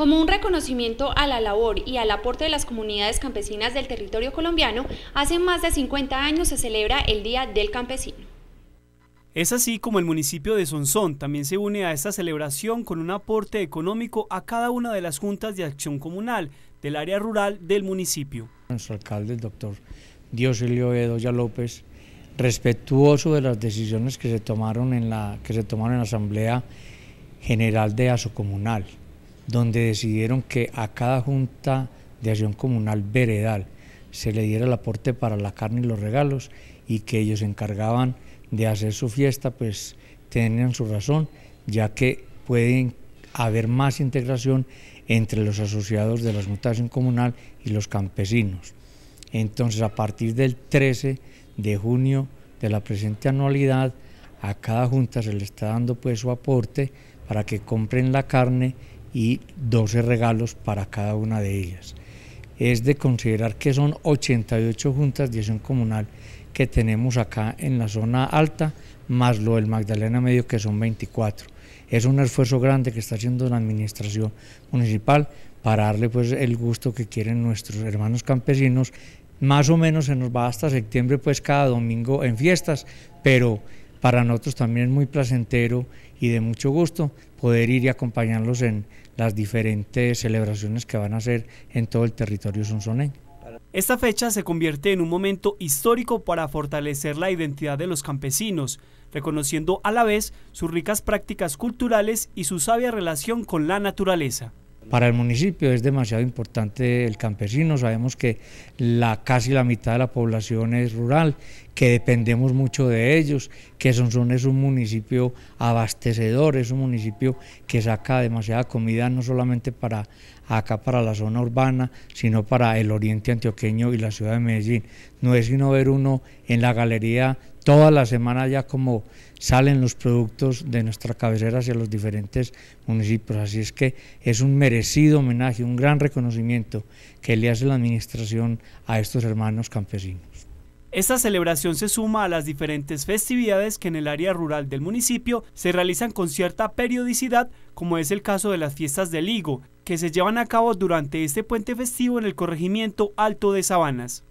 Como un reconocimiento a la labor y al aporte de las comunidades campesinas del territorio colombiano, hace más de 50 años se celebra el Día del Campesino. Es así como el municipio de Sonsón también se une a esta celebración con un aporte económico a cada una de las juntas de acción comunal del área rural del municipio. Nuestro alcalde, el doctor Diosilio Edoya López, respetuoso de las decisiones que se tomaron en la, que se tomaron en la Asamblea General de Asocomunal donde decidieron que a cada junta de acción comunal veredal se le diera el aporte para la carne y los regalos y que ellos se encargaban de hacer su fiesta, pues tenían su razón, ya que pueden haber más integración entre los asociados de la Junta de Comunal y los campesinos. Entonces, a partir del 13 de junio de la presente anualidad, a cada junta se le está dando pues su aporte para que compren la carne y 12 regalos para cada una de ellas. Es de considerar que son 88 juntas de acción comunal que tenemos acá en la zona alta, más lo del Magdalena Medio, que son 24. Es un esfuerzo grande que está haciendo la administración municipal para darle pues el gusto que quieren nuestros hermanos campesinos. Más o menos se nos va hasta septiembre, pues cada domingo en fiestas, pero para nosotros también es muy placentero y de mucho gusto poder ir y acompañarlos en las diferentes celebraciones que van a hacer en todo el territorio sonsoneño. Esta fecha se convierte en un momento histórico para fortalecer la identidad de los campesinos, reconociendo a la vez sus ricas prácticas culturales y su sabia relación con la naturaleza. Para el municipio es demasiado importante el campesino, sabemos que la, casi la mitad de la población es rural, que dependemos mucho de ellos, que son es un municipio abastecedor, es un municipio que saca demasiada comida no solamente para acá para la zona urbana, sino para el oriente antioqueño y la ciudad de Medellín. No es sino ver uno en la galería toda la semana ya como salen los productos de nuestra cabecera hacia los diferentes municipios. Así es que es un merecido homenaje, un gran reconocimiento que le hace la administración a estos hermanos campesinos. Esta celebración se suma a las diferentes festividades que en el área rural del municipio se realizan con cierta periodicidad, como es el caso de las fiestas del ligo, que se llevan a cabo durante este puente festivo en el corregimiento Alto de Sabanas.